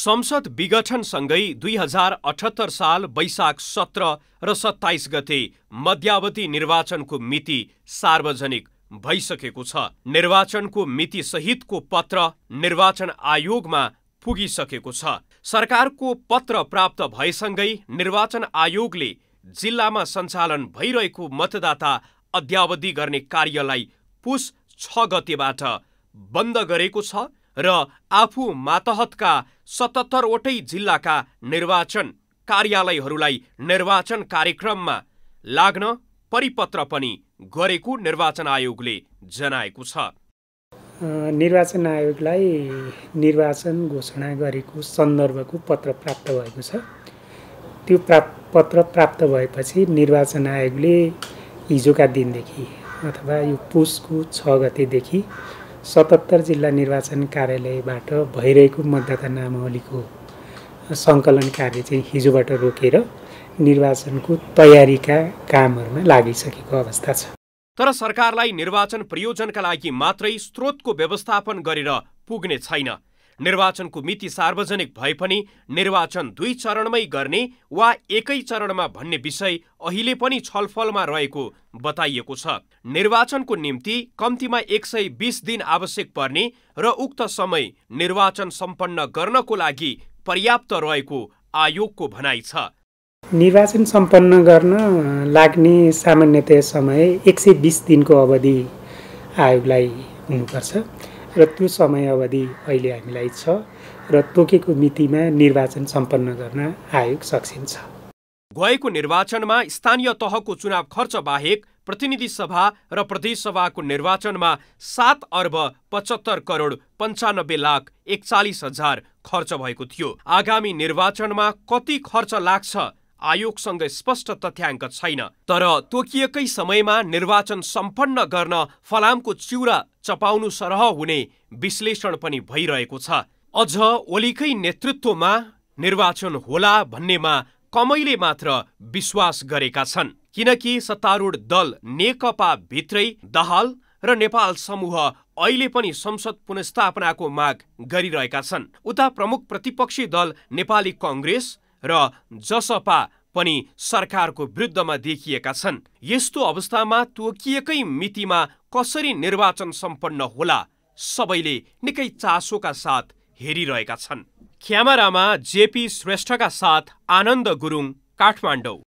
संसद विघटनसँगै दुई हजार अठहत्तर साल वैशाख सत्र र सत्ताइस गते मध्यावधि निर्वाचनको मिति सार्वजनिक भइसकेको छ निर्वाचनको मिति सहितको पत्र निर्वाचन आयोगमा पुगिसकेको छ सरकारको पत्र प्राप्त भएसँगै निर्वाचन आयोगले जिल्लामा सञ्चालन भइरहेको मतदाता अध्यावधि गर्ने कार्यलाई पुस छ गतेबाट बन्द गरेको छ र आफू मातहतका सतहत्तरवटै जिल्लाका निर्वाचन कार्यालयहरूलाई निर्वाचन कार्यक्रममा लाग्न परिपत्र पनि गरेको निर्वाचन आयोगले जनाएको छ निर्वाचन आयोगलाई निर्वाचन घोषणा गरेको सन्दर्भको पत्र प्राप्त भएको छ त्यो प्राप पत्र प्राप्त भएपछि निर्वाचन आयोगले हिजोका दिनदेखि अथवा यो पुसको छ गतेदेखि सतहत्तर जिल्ला निर्वाचन कार्यालयबाट भइरहेको मतदाता नामावलीको सङ्कलन कार्य चाहिँ हिजोबाट रोकेर निर्वाचनको तयारीका कामहरूमा लागिसकेको अवस्था छ तर सरकारलाई निर्वाचन प्रयोजनका लागि मात्रै स्रोतको व्यवस्थापन गरेर पुग्ने छैन निर्वाचनको मिति सार्वजनिक भए पनि निर्वाचन दुई चरणमै गर्ने वा एकै चरणमा भन्ने विषय अहिले पनि छलफलमा रहेको बताइएको छ निर्वाचनको निम्ति कम्तीमा एक सय बिस दिन आवश्यक पर्ने र उक्त समय निर्वाचन सम्पन्न गर्नको लागि पर्याप्त रहेको आयोगको भनाइ छ निर्वाचन सम्पन्न गर्न लाग्ने सामान्यतया समय एक सय बिस दिनको अवधि आयोगलाई हुनुपर्छ र त्यो समय अवधि अहिले हामीलाई छ र तोकेको मितिमा निर्वाचन सम्पन्न गर्न आयोग सक्षम छ गएको निर्वाचनमा स्थानीय तहको चुनाव खर्च बाहेक प्रतिनिधि सभा र प्रदेश सभाको निर्वाचनमा सात अर्ब पचहत्तर करोड पन्चानब्बे लाख एकचालिस हजार खर्च भएको थियो आगामी निर्वाचनमा कति खर्च लाग्छ आयोगसँग स्पष्ट तथ्याङ्क छैन तर तोकिएकै समयमा निर्वाचन सम्पन्न गर्न फलामको चिउरा चपाउनु सरह हुने विश्लेषण पनि भइरहेको छ अझ ओलीकै नेतृत्वमा निर्वाचन होला भन्नेमा कमैले मात्र विश्वास गरेका छन् किनकि सत्तारूढ दल नेकपा भित्रै दहाल र नेपाल समूह अहिले पनि संसद पुनस्थापनाको माग गरिरहेका छन् उता प्रमुख प्रतिपक्षी दल नेपाली कङ्ग्रेस र जसपा पनि सरकारको विरुद्धमा देखिएका छन् यस्तो अवस्थामा तोकिएकै मितिमा कसरी निर्वाचन सम्पन्न होला सबैले निकै चासोका साथ हेरिरहेका छन् क्यामेरामा जेपी श्रेष्ठका साथ आनन्द गुरुङ काठमाडौँ